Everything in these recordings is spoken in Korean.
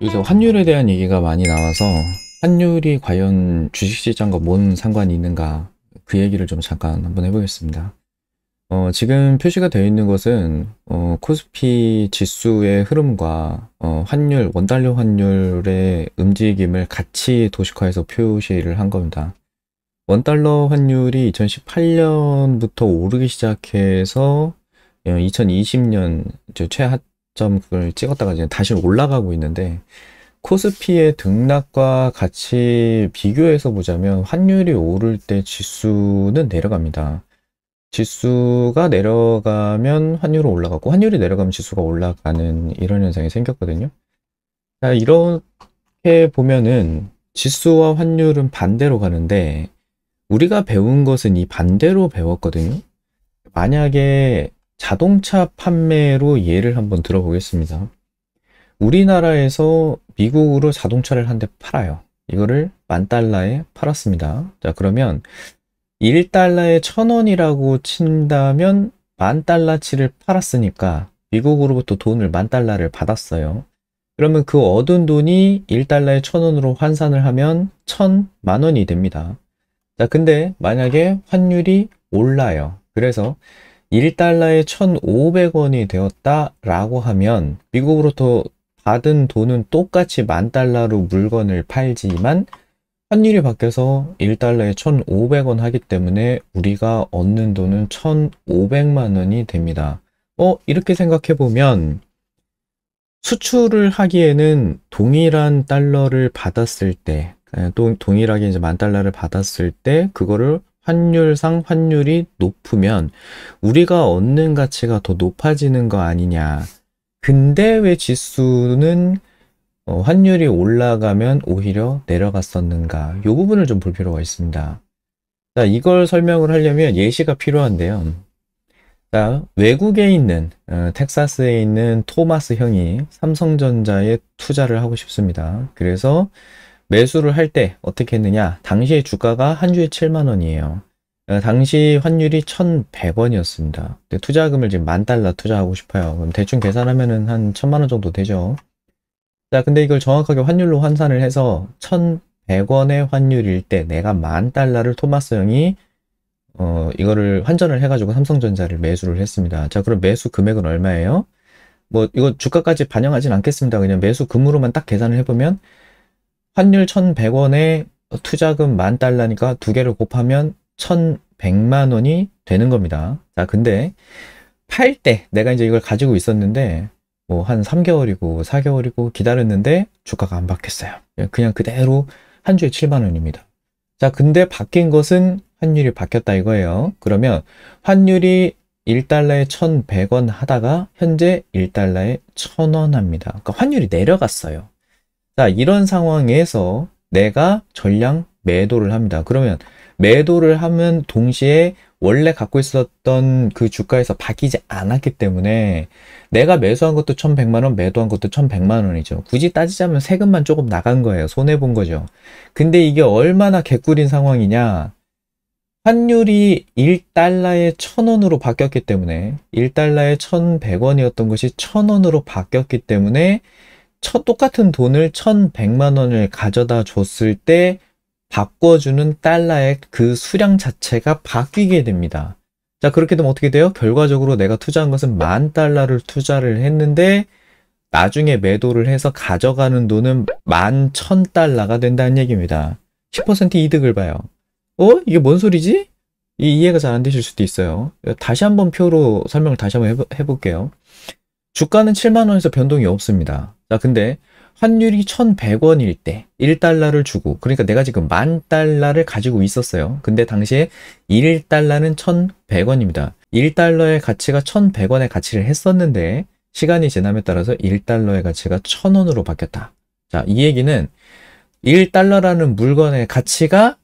여기 환율에 대한 얘기가 많이 나와서 환율이 과연 주식시장과 뭔 상관이 있는가 그 얘기를 좀 잠깐 한번 해보겠습니다. 어, 지금 표시가 되어 있는 것은 어, 코스피 지수의 흐름과 어, 환율, 원달러 환율의 움직임을 같이 도식화해서 표시를 한 겁니다. 원달러 환율이 2018년부터 오르기 시작해서 2020년 어, 최하, 저점을 찍었다가 이제 다시 올라가고 있는데 코스피의 등락과 같이 비교해서 보자면 환율이 오를 때 지수는 내려갑니다. 지수가 내려가면 환율은 올라가고 환율이 내려가면 지수가 올라가는 이런 현상이 생겼거든요. 자, 이렇게 보면은 지수와 환율은 반대로 가는데 우리가 배운 것은 이 반대로 배웠거든요. 만약에 자동차 판매로 예를 한번 들어보겠습니다. 우리나라에서 미국으로 자동차를 한 대 팔아요. 이거를 만 달러에 팔았습니다. 자, 그러면 1달러에 1000원이라고 친다면 만 달러치를 팔았으니까 미국으로부터 돈을 만 달러를 받았어요. 그러면 그 얻은 돈이 1달러에 1000원으로 환산을 하면 1000만 원이 됩니다. 자, 근데 만약에 환율이 올라요. 그래서 1달러에 1,500원이 되었다라고 하면 미국으로부터 받은 돈은 똑같이 만 달러로 물건을 팔지만 환율이 바뀌어서 1달러에 1,500원 하기 때문에 우리가 얻는 돈은 1,500만 원이 됩니다. 어, 이렇게 생각해 보면 수출을 하기에는 동일한 달러를 받았을 때, 또 예, 동일하게 이제 만 달러를 받았을 때 그거를 환율상 환율이 높으면 우리가 얻는 가치가 더 높아지는 거 아니냐. 근데 왜 지수는 어, 환율이 올라가면 오히려 내려갔었는가. 이 부분을 좀 볼 필요가 있습니다. 자, 이걸 설명을 하려면 예시가 필요한데요. 자, 외국에 있는 어, 텍사스에 있는 토마스 형이 삼성전자에 투자를 하고 싶습니다. 그래서 매수를 할 때 어떻게 했느냐 당시의 주가가 한 주에 7만 원이에요 그러니까 당시 환율이 1100원이었습니다 투자금을 지금 만 달러 투자하고 싶어요 그럼 대충 계산하면 한1 0 0 0만원 정도 되죠 자 근데 이걸 정확하게 환율로 환산을 해서 1100원의 환율일 때 내가 만 달러를 토마스 형이 어, 이거를 환전을 해가지고 삼성전자를 매수를 했습니다. 자, 그럼 매수 금액은 얼마예요? 뭐, 이거 주가까지 반영하진 않겠습니다. 그냥 매수 금으로만 딱 계산을 해보면 환율 1,100원에 투자금 만 달러니까 두 개를 곱하면 1,100만 원이 되는 겁니다. 자, 근데 팔 때 내가 이제 이걸 가지고 있었는데 뭐 한 3개월이고 4개월이고 기다렸는데 주가가 안 바뀌었어요. 그냥 그대로 한 주에 7만 원입니다. 자, 근데 바뀐 것은 환율이 바뀌었다 이거예요. 그러면 환율이 1달러에 1,100원 하다가 현재 1달러에 1,000원 합니다. 그러니까 환율이 내려갔어요. 자, 이런 상황에서 내가 전량 매도를 합니다. 그러면 매도를 하면 동시에 원래 갖고 있었던 그 주가에서 바뀌지 않았기 때문에 내가 매수한 것도 1100만 원, 매도한 것도 1100만 원이죠. 굳이 따지자면 세금만 조금 나간 거예요. 손해 본 거죠. 근데 이게 얼마나 개꿀인 상황이냐? 환율이 1달러에 1000원으로 바뀌었기 때문에 1달러에 1100원이었던 것이 1000원으로 바뀌었기 때문에 첫 똑같은 돈을 1,100만 원을 가져다 줬을 때 바꿔주는 달러의 그 수량 자체가 바뀌게 됩니다. 자, 그렇게 되면 어떻게 돼요? 결과적으로 내가 투자한 것은 만 달러를 투자를 했는데 나중에 매도를 해서 가져가는 돈은 만0 달러가 된다는 얘기입니다. 10% 이득을 봐요. 어? 이게 뭔 소리지? 이 이해가 잘 안 되실 수도 있어요. 다시 한번 표로 설명을 다시 한번 해보, 해볼게요. 주가는 7만원에서 변동이 없습니다. 자, 근데 환율이 1,100원일 때 1달러를 주고 그러니까 내가 지금 만 달러를 가지고 있었어요. 근데 당시에 1달러는 1,100원입니다. 1달러의 가치가 1,100원의 가치를 했었는데 시간이 지남에 따라서 1달러의 가치가 1,000원으로 바뀌었다. 자, 이 얘기는 1달러라는 물건의 가치가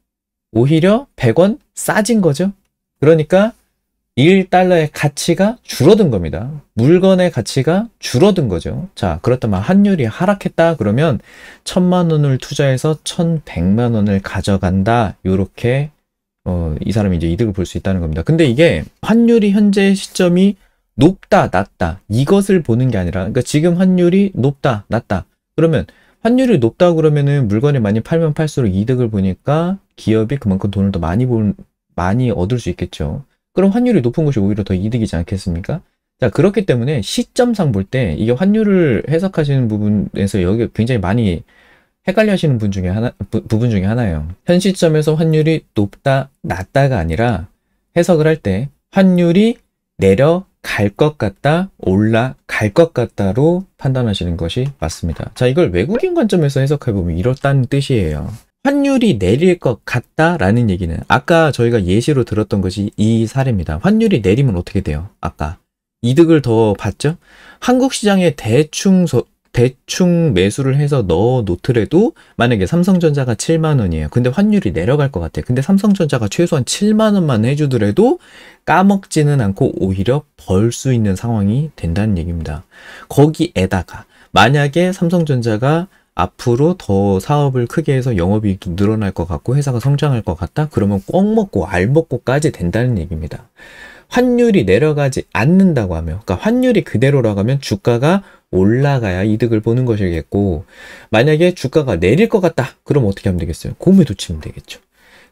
오히려 100원 싸진 거죠. 그러니까 1달러의 가치가 줄어든 겁니다. 물건의 가치가 줄어든 거죠. 자, 그렇다면 환율이 하락했다 그러면 1 천만 원을 투자해서 1 1 0 0만 원을 가져간다. 요렇게 어, 이 사람이 이제 이득을 볼 수 있다는 겁니다. 근데 이게 환율이 현재 시점이 높다, 낮다. 이것을 보는 게 아니라 그러니까 지금 환율이 높다, 낮다. 그러면 환율이 높다 그러면은 물건을 많이 팔면 팔수록 이득을 보니까 기업이 그만큼 돈을 더 많이 본 많이 얻을 수 있겠죠. 그럼 환율이 높은 것이 오히려 더 이득이지 않겠습니까? 자, 그렇기 때문에 시점상 볼 때 이게 환율을 해석하시는 부분에서 여기 굉장히 많이 헷갈려 하시는 분 중에 하나, 부, 분 중에 하나예요. 현 시점에서 환율이 높다, 낮다가 아니라 해석을 할 때 환율이 내려갈 것 같다, 올라갈 것 같다로 판단하시는 것이 맞습니다. 자, 이걸 외국인 관점에서 해석해보면 이렇다는 뜻이에요. 환율이 내릴 것 같다라는 얘기는 아까 저희가 예시로 들었던 것이 이 사례입니다. 환율이 내리면 어떻게 돼요? 아까 이득을 더 받죠? 한국 시장에 대충 소, 대충 매수를 해서 넣어 놓더라도 만약에 삼성전자가 7만 원이에요. 근데 환율이 내려갈 것 같아요. 근데 삼성전자가 최소한 7만 원만 해주더라도 까먹지는 않고 오히려 벌 수 있는 상황이 된다는 얘기입니다. 거기에다가 만약에 삼성전자가 앞으로 더 사업을 크게 해서 영업이익도 늘어날 것 같고 회사가 성장할 것 같다? 그러면 꼭 먹고 알 먹고까지 된다는 얘기입니다. 환율이 내려가지 않는다고 하면 그러니까 환율이 그대로라고 하면 주가가 올라가야 이득을 보는 것이겠고 만약에 주가가 내릴 것 같다 그럼 어떻게 하면 되겠어요? 고무도 치면 되겠죠.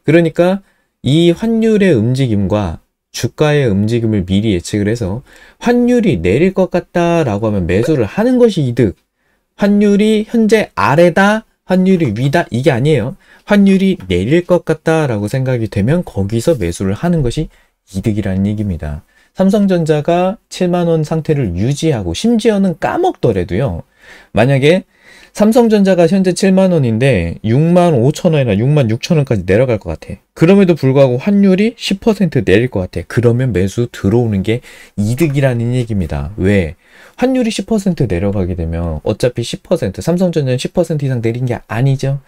그러니까 이 환율의 움직임과 주가의 움직임을 미리 예측을 해서 환율이 내릴 것 같다라고 하면 매수를 하는 것이 이득 환율이 현재 아래다, 환율이 위다 이게 아니에요. 환율이 내릴 것 같다라고 생각이 되면 거기서 매수를 하는 것이 이득이라는 얘기입니다. 삼성전자가 7만원 상태를 유지하고 심지어는 까먹더라도요. 만약에 삼성전자가 현재 7만 원인데 6만 5천 원이나 6만 6천 원까지 내려갈 것 같아. 그럼에도 불구하고 환율이 10% 내릴 것 같아. 그러면 매수 들어오는 게 이득이라는 얘기입니다. 왜? 환율이 10% 내려가게 되면 어차피 10% 삼성전자는 10% 이상 내린 게 아니죠.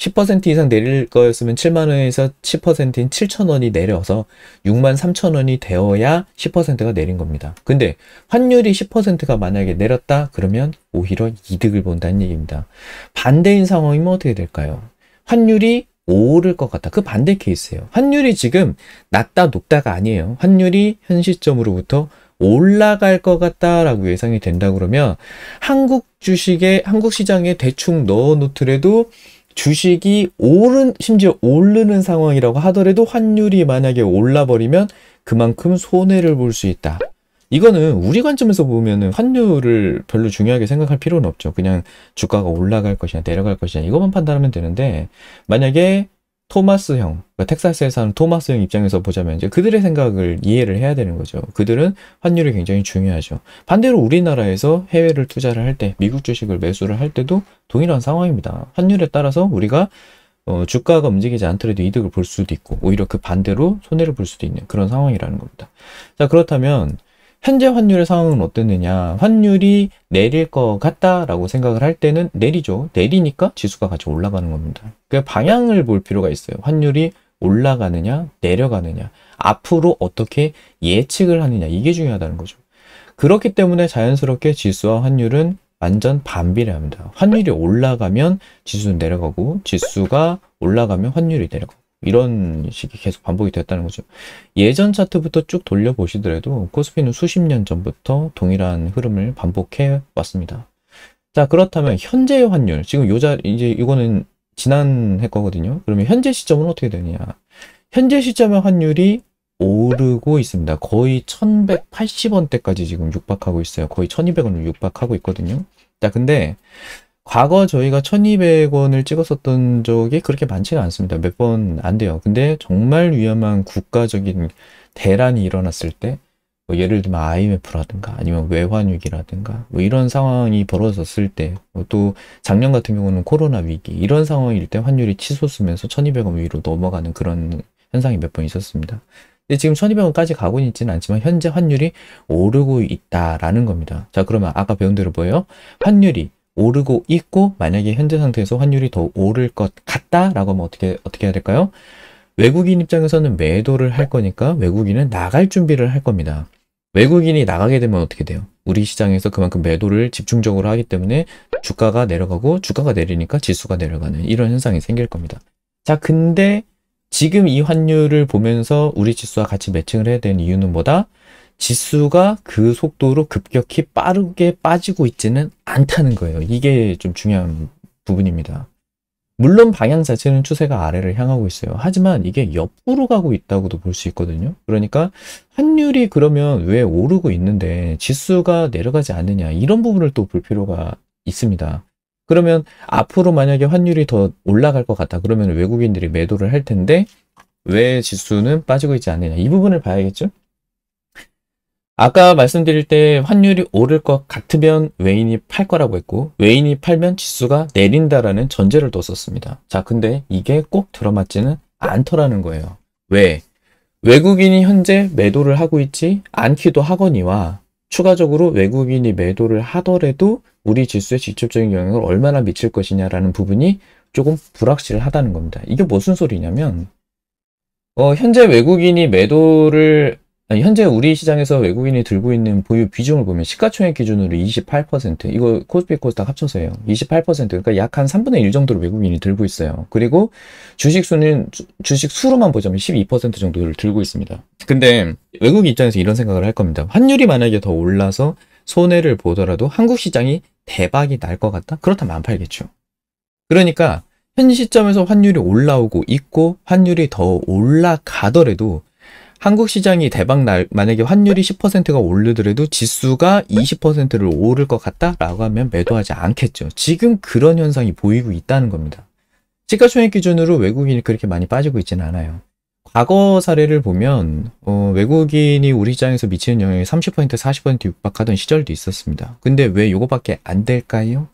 10% 이상 내릴 거였으면 7만 원에서 10%인 7천 원이 내려서 6만 3천 원이 되어야 10%가 내린 겁니다. 근데 환율이 10%가 만약에 내렸다 그러면 오히려 이득을 본다는 얘기입니다. 반대인 상황이면 어떻게 될까요? 환율이 오를 것 같다. 그 반대 케이스예요. 환율이 지금 낮다 높다가 아니에요. 환율이 현 시점으로부터 올라갈 것 같다라고 예상이 된다 그러면 한국 주식에 한국 시장에 대충 넣어 놓더라도 주식이 오른 심지어 오르는 상황이라고 하더라도 환율이 만약에 올라버리면 그만큼 손해를 볼 수 있다. 이거는 우리 관점에서 보면은 환율을 별로 중요하게 생각할 필요는 없죠. 그냥 주가가 올라갈 것이냐 내려갈 것이냐 이것만 판단하면 되는데 만약에 토마스 형, 그러니까 텍사스에 사는 토마스 형 입장에서 보자면 이제 그들의 생각을 이해를 해야 되는 거죠. 그들은 환율이 굉장히 중요하죠. 반대로 우리나라에서 해외를 투자를 할 때, 미국 주식을 매수를 할 때도 동일한 상황입니다. 환율에 따라서 우리가 어, 주가가 움직이지 않더라도 이득을 볼 수도 있고 오히려 그 반대로 손해를 볼 수도 있는 그런 상황이라는 겁니다. 자 그렇다면 현재 환율의 상황은 어땠느냐 환율이 내릴 것 같다라고 생각을 할 때는 내리죠 내리니까 지수가 같이 올라가는 겁니다 그 방향을 볼 필요가 있어요 환율이 올라가느냐 내려가느냐 앞으로 어떻게 예측을 하느냐 이게 중요하다는 거죠 그렇기 때문에 자연스럽게 지수와 환율은 완전 반비례합니다 환율이 올라가면 지수는 내려가고 지수가 올라가면 환율이 내려가고 이런 식이 계속 반복이 됐다는 거죠. 예전 차트부터 쭉 돌려보시더라도 코스피는 수십 년 전부터 동일한 흐름을 반복해 왔습니다. 자, 그렇다면 현재의 환율, 지금 요자 이제 이거는 지난 해 거거든요. 그러면 현재 시점은 어떻게 되느냐? 현재 시점의 환율이 오르고 있습니다. 거의 1180원대까지 지금 육박하고 있어요. 거의 1200원을 육박하고 있거든요. 자, 근데 과거 저희가 1200원을 찍었었던 적이 그렇게 많지가 않습니다. 몇 번 안 돼요. 근데 정말 위험한 국가적인 대란이 일어났을 때뭐 예를 들면 IMF라든가 아니면 외환위기라든가 뭐 이런 상황이 벌어졌을 때또 뭐 작년 같은 경우는 코로나 위기 이런 상황일 때 환율이 치솟으면서 1200원 위로 넘어가는 그런 현상이 몇 번 있었습니다. 근데 지금 1200원까지 가고 있지는 않지만 현재 환율이 오르고 있다라는 겁니다. 자 그러면 아까 배운 대로 뭐예요? 환율이 오르고 있고 만약에 현재 상태에서 환율이 더 오를 것 같다라고 하면 어떻게 어떻게 해야 될까요? 외국인 입장에서는 매도를 할 거니까 외국인은 나갈 준비를 할 겁니다. 외국인이 나가게 되면 어떻게 돼요? 우리 시장에서 그만큼 매도를 집중적으로 하기 때문에 주가가 내려가고 주가가 내리니까 지수가 내려가는 이런 현상이 생길 겁니다. 자, 근데 지금 이 환율을 보면서 우리 지수와 같이 매칭을 해야 되는 이유는 뭐다? 지수가 그 속도로 급격히 빠르게 빠지고 있지는 않다는 거예요. 이게 좀 중요한 부분입니다. 물론 방향 자체는 추세가 아래를 향하고 있어요. 하지만 이게 옆으로 가고 있다고도 볼 수 있거든요. 그러니까 환율이 그러면 왜 오르고 있는데 지수가 내려가지 않느냐 이런 부분을 또 볼 필요가 있습니다. 그러면 앞으로 만약에 환율이 더 올라갈 것 같다 그러면 외국인들이 매도를 할 텐데 왜 지수는 빠지고 있지 않느냐 이 부분을 봐야겠죠. 아까 말씀드릴 때 환율이 오를 것 같으면 외인이 팔 거라고 했고 외인이 팔면 지수가 내린다라는 전제를 뒀었습니다. 자 근데 이게 꼭 들어맞지는 않더라는 거예요. 왜? 외국인이 현재 매도를 하고 있지 않기도 하거니와 추가적으로 외국인이 매도를 하더라도 우리 지수에 직접적인 영향을 얼마나 미칠 것이냐라는 부분이 조금 불확실하다는 겁니다. 이게 무슨 소리냐면 어, 현재 외국인이 매도를 현재 우리 시장에서 외국인이 들고 있는 보유 비중을 보면 시가총액 기준으로 28% 이거 코스피 코스닥 합쳐서예요. 28% 그러니까 약 한 3분의 1 정도로 외국인이 들고 있어요. 그리고 주식 수는 주식 수로만 보자면 12% 정도를 들고 있습니다. 근데 외국 입장에서 이런 생각을 할 겁니다. 환율이 만약에 더 올라서 손해를 보더라도 한국 시장이 대박이 날 것 같다? 그렇다면 안 팔겠죠. 그러니까 현 시점에서 환율이 올라오고 있고 환율이 더 올라가더라도 한국 시장이 대박 날 만약에 환율이 10%가 오르더라도 지수가 20%를 오를 것 같다라고 하면 매도하지 않겠죠. 지금 그런 현상이 보이고 있다는 겁니다. 시가총액 기준으로 외국인이 그렇게 많이 빠지고 있지는 않아요. 과거 사례를 보면 어, 외국인이 우리 시장에서 미치는 영향이 30% 40% 육박하던 시절도 있었습니다. 근데 왜 이거밖에 안 될까요?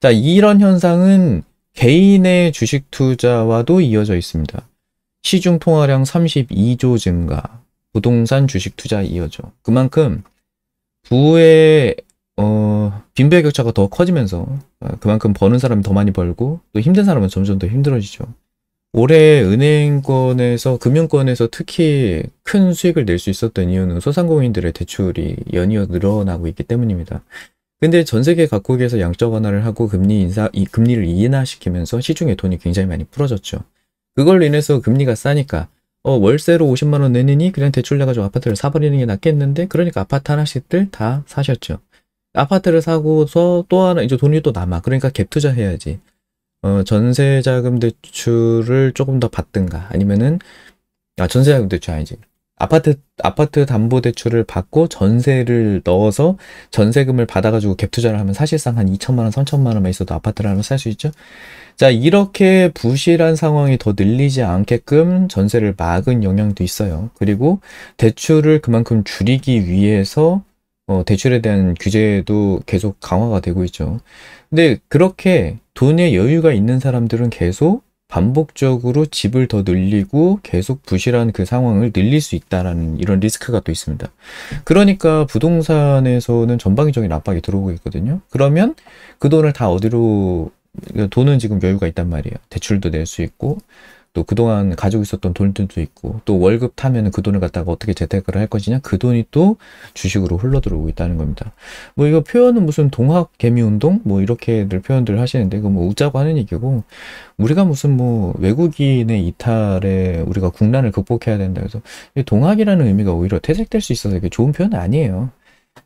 자 이런 현상은 개인의 주식 투자와도 이어져 있습니다. 시중 통화량 32조 증가, 부동산 주식 투자 이어져. 그만큼 부의 어, 빈부격차가 더 커지면서 어, 그만큼 버는 사람이 더 많이 벌고 또 힘든 사람은 점점 더 힘들어지죠. 올해 은행권에서 금융권에서 특히 큰 수익을 낼 수 있었던 이유는 소상공인들의 대출이 연이어 늘어나고 있기 때문입니다. 근데 전 세계 각국에서 양적 완화를 하고 금리 인사, 금리를 인하시키면서 시중에 돈이 굉장히 많이 풀어졌죠. 그걸로 인해서 금리가 싸니까 어, 월세로 50만 원 내느니 그냥 대출 내가지고 아파트를 사버리는 게 낫겠는데 그러니까 아파트 하나씩들 다 사셨죠. 아파트를 사고서 또 하나 이제 돈이 또 남아 그러니까 갭 투자해야지. 어, 전세자금 대출을 조금 더 받든가 아니면은 아 전세자금 대출 아니지 아파트 아파트 담보 대출을 받고 전세를 넣어서 전세금을 받아가지고 갭 투자를 하면 사실상 한 2천만 원, 3천만 원만 있어도 아파트를 하나 살수 있죠. 자 이렇게 부실한 상황이 더 늘리지 않게끔 전세를 막은 영향도 있어요. 그리고 대출을 그만큼 줄이기 위해서 어, 대출에 대한 규제도 계속 강화가 되고 있죠. 근데 그렇게 돈의 여유가 있는 사람들은 계속 반복적으로 집을 더 늘리고 계속 부실한 그 상황을 늘릴 수 있다라는 이런 리스크가 또 있습니다. 그러니까 부동산에서는 전방위적인 압박이 들어오고 있거든요. 그러면 그 돈을 다 어디로 돈은 지금 여유가 있단 말이에요. 대출도 낼 수 있고 또 그동안 가지고 있었던 돈들도 있고 또 월급 타면 그 돈을 갖다가 어떻게 재테크를 할 것이냐 그 돈이 또 주식으로 흘러들어오고 있다는 겁니다. 뭐 이거 표현은 무슨 동학 개미 운동 뭐 이렇게들 표현들 하시는데 그거뭐 웃자고 하는 얘기고 우리가 무슨 뭐 외국인의 이탈에 우리가 국난을 극복해야 된다 그래서 동학이라는 의미가 오히려 퇴색될 수 있어서 이게 좋은 표현은 아니에요.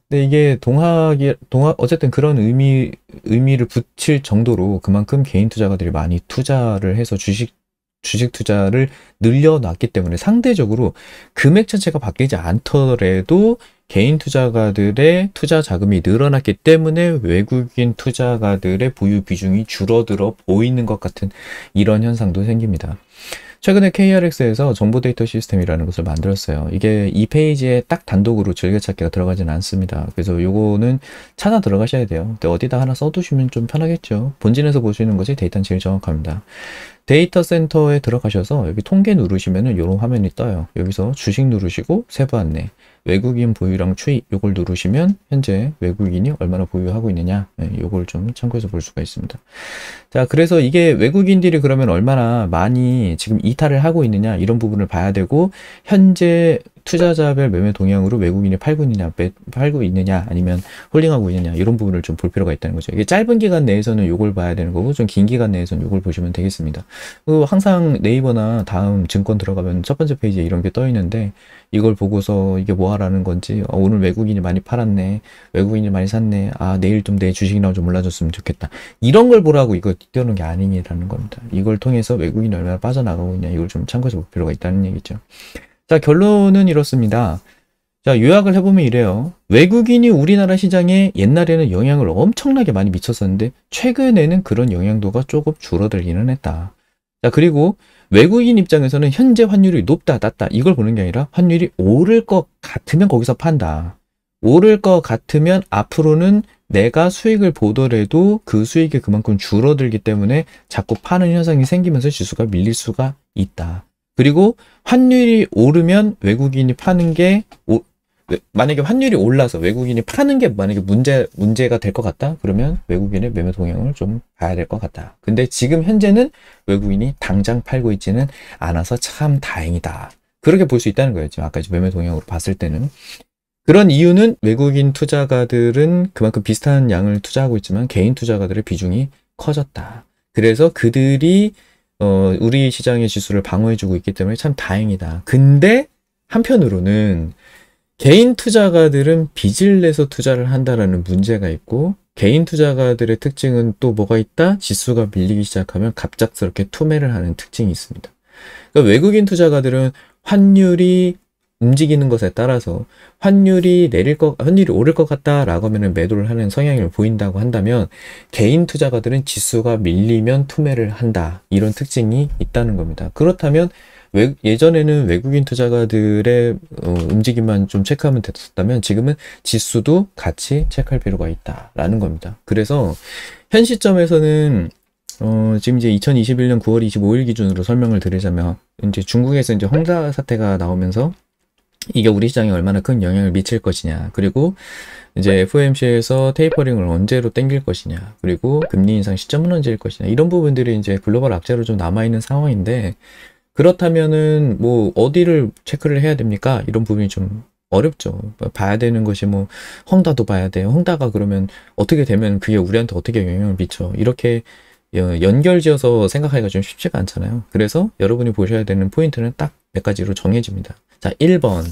근데 이게 동학이 동학 어쨌든 그런 의미 의미를 붙일 정도로 그만큼 개인 투자가들이 많이 투자를 해서 주식 주식 투자를 늘려놨기 때문에 상대적으로 금액 자체가 바뀌지 않더라도 개인 투자가들의 투자 자금이 늘어났기 때문에 외국인 투자가들의 보유 비중이 줄어들어 보이는 것 같은 이런 현상도 생깁니다. 최근에 KRX에서 정보 데이터 시스템이라는 것을 만들었어요. 이게 이 페이지에 딱 단독으로 즐겨찾기가 들어가진 않습니다. 그래서 요거는 찾아 들어가셔야 돼요. 근데 어디다 하나 써두시면 좀 편하겠죠. 본진에서 보시는 것이 데이터는 제일 정확합니다. 데이터 센터에 들어가셔서 여기 통계 누르시면은 이런 화면이 떠요. 여기서 주식 누르시고 세부 안내, 외국인 보유랑 추이 요걸 누르시면 현재 외국인이 얼마나 보유하고 있느냐 네, 요걸 좀 참고해서 볼 수가 있습니다. 자, 그래서 이게 외국인들이 그러면 얼마나 많이 지금 이탈을 하고 있느냐 이런 부분을 봐야 되고 현재 투자자별 매매 동향으로 외국인이 팔고 있느냐 매, 팔고 있느냐 아니면 홀링하고 있느냐 이런 부분을 좀 볼 필요가 있다는 거죠. 이게 짧은 기간 내에서는 요걸 봐야 되는 거고 좀 긴 기간 내에서는 요걸 보시면 되겠습니다. 그 항상 네이버나 다음 증권 들어가면 첫 번째 페이지에 이런 게 떠 있는데 이걸 보고서 이게 뭐 하라는 건지 어, 오늘 외국인이 많이 팔았네 외국인이 많이 샀네 아 내일 좀 내 주식이랑 좀 올라줬으면 좋겠다 이런 걸 보라고 이거 뛰어놓은게 아니라는 겁니다. 이걸 통해서 외국인이 얼마나 빠져나가고 있냐 이걸 좀 참고해서 볼 필요가 있다는 얘기죠. 자 결론은 이렇습니다. 자 요약을 해보면 이래요. 외국인이 우리나라 시장에 옛날에는 영향을 엄청나게 많이 미쳤었는데 최근에는 그런 영향도가 조금 줄어들기는 했다. 자 그리고 외국인 입장에서는 현재 환율이 높다 낮다 이걸 보는 게 아니라 환율이 오를 것 같으면 거기서 판다. 오를 것 같으면 앞으로는 내가 수익을 보더라도 그 수익이 그만큼 줄어들기 때문에 자꾸 파는 현상이 생기면서 지수가 밀릴 수가 있다. 그리고 환율이 오르면 외국인이 파는 게 오, 만약에 환율이 올라서 외국인이 파는 게 만약에 문제 문제가 될 것 같다 그러면 외국인의 매매 동향을 좀 봐야 될 것 같다 근데 지금 현재는 외국인이 당장 팔고 있지는 않아서 참 다행이다 그렇게 볼 수 있다는 거였요 지금 아까 매매 동향으로 봤을 때는 그런 이유는 외국인 투자가들은 그만큼 비슷한 양을 투자하고 있지만 개인 투자가들의 비중이 커졌다. 그래서 그들이 어, 우리 시장의 지수를 방어해주고 있기 때문에 참 다행이다. 근데 한편으로는 개인 투자가들은 빚을 내서 투자를 한다라는 문제가 있고 개인 투자가들의 특징은 또 뭐가 있다? 지수가 밀리기 시작하면 갑작스럽게 투매를 하는 특징이 있습니다. 그러니까 외국인 투자가들은 환율이 움직이는 것에 따라서 환율이 내릴 것, 환율이 오를 것 같다라고 하면 매도를 하는 성향을 보인다고 한다면 개인 투자가들은 지수가 밀리면 투매를 한다. 이런 특징이 있다는 겁니다. 그렇다면 외, 예전에는 외국인 투자가들의 어, 움직임만 좀 체크하면 됐었다면 지금은 지수도 같이 체크할 필요가 있다라는 겁니다. 그래서 현 시점에서는 어, 지금 이제 2021년 9월 25일 기준으로 설명을 드리자면 이제 중국에서 이제 홍사 사태가 나오면서 이게 우리 시장에 얼마나 큰 영향을 미칠 것이냐 그리고 이제 FOMC에서 네. 테이퍼링을 언제로 땡길 것이냐 그리고 금리 인상 시점은 언제일 것이냐 이런 부분들이 이제 글로벌 악재로 좀 남아있는 상황인데 그렇다면은 뭐 어디를 체크를 해야 됩니까 이런 부분이 좀 어렵죠 뭐 봐야 되는 것이 뭐 헝다도 봐야 돼요 헝다가 그러면 어떻게 되면 그게 우리한테 어떻게 영향을 미쳐 이렇게 연결지어서 생각하기가 좀 쉽지가 않잖아요 그래서 여러분이 보셔야 되는 포인트는 딱 몇 가지로 정해집니다 자, 1번.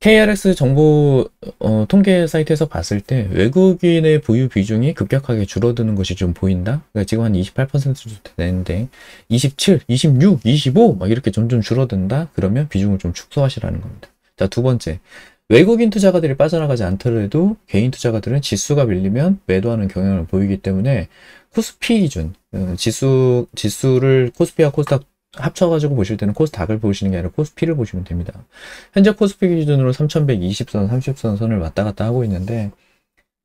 KRX 정보 어, 통계 사이트에서 봤을 때 외국인의 보유 비중이 급격하게 줄어드는 것이 좀 보인다. 그러니까 지금 한 28% 정도 되는데 27, 26, 25막 이렇게 점점 줄어든다. 그러면 비중을 좀 축소하시라는 겁니다. 자, 두 번째. 외국인 투자가들이 빠져나가지 않더라도 개인 투자가들은 지수가 밀리면 매도하는 경향을 보이기 때문에 코스피 기준, 어, 지수, 지수를 코스피와 코스닥 합쳐가지고 보실 때는 코스닥을 보시는 게 아니라 코스피를 보시면 됩니다. 현재 코스피 기준으로 3120선, 30선 선을 왔다 갔다 하고 있는데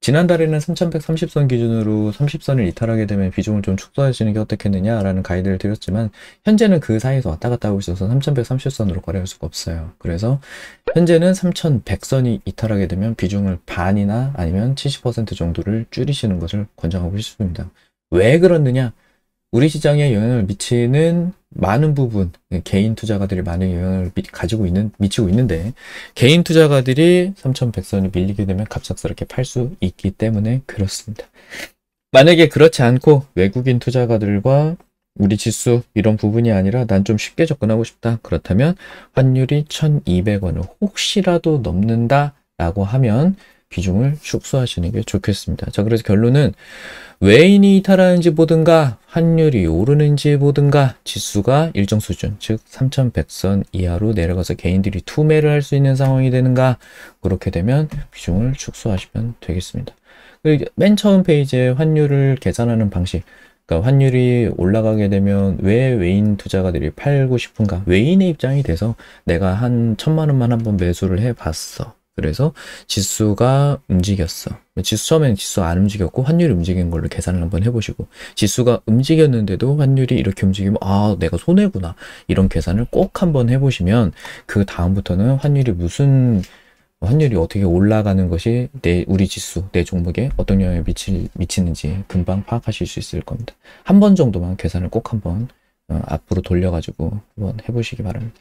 지난달에는 3130선 기준으로 30선을 이탈하게 되면 비중을 좀 축소하시는 게 어떻겠느냐라는 가이드를 드렸지만 현재는 그 사이에서 왔다 갔다 하고 있어서 3130선으로 거래할 수가 없어요. 그래서 현재는 3100선이 이탈하게 되면 비중을 반이나 아니면 70% 정도를 줄이시는 것을 권장하고 싶습니다. 왜 그렇느냐? 우리 시장에 영향을 미치는 많은 부분 개인 투자가들이 많은 영향을 미, 가지고 있는 미치고 있는데 개인 투자가들이 3,100선이 밀리게 되면 갑작스럽게 팔 수 있기 때문에 그렇습니다. 만약에 그렇지 않고 외국인 투자가들과 우리 지수 이런 부분이 아니라 난 좀 쉽게 접근하고 싶다. 그렇다면 환율이 1,200원을 혹시라도 넘는다 라고 하면 비중을 축소하시는 게 좋겠습니다. 자, 그래서 결론은 외인이 이탈하는지 보든가 환율이 오르는지 보든가 지수가 일정 수준, 즉 3,100선 이하로 내려가서 개인들이 투매를 할 수 있는 상황이 되는가 그렇게 되면 비중을 축소하시면 되겠습니다. 그리고 맨 처음 페이지에 환율을 계산하는 방식 그러니까 환율이 올라가게 되면 왜 외인 투자가들이 팔고 싶은가 외인의 입장이 돼서 내가 한 천만 원만 한번 매수를 해봤어 그래서 지수가 움직였어. 지수 처음에는 지수 안 움직였고 환율이 움직인 걸로 계산을 한번 해보시고 지수가 움직였는데도 환율이 이렇게 움직이면 아 내가 손해구나 이런 계산을 꼭 한번 해보시면 그 다음부터는 환율이 무슨 환율이 어떻게 올라가는 것이 내 우리 지수 내 종목에 어떤 영향을 미칠, 미치는지 금방 파악하실 수 있을 겁니다. 한 번 정도만 계산을 꼭 한번 어, 앞으로 돌려가지고 한번 해보시기 바랍니다.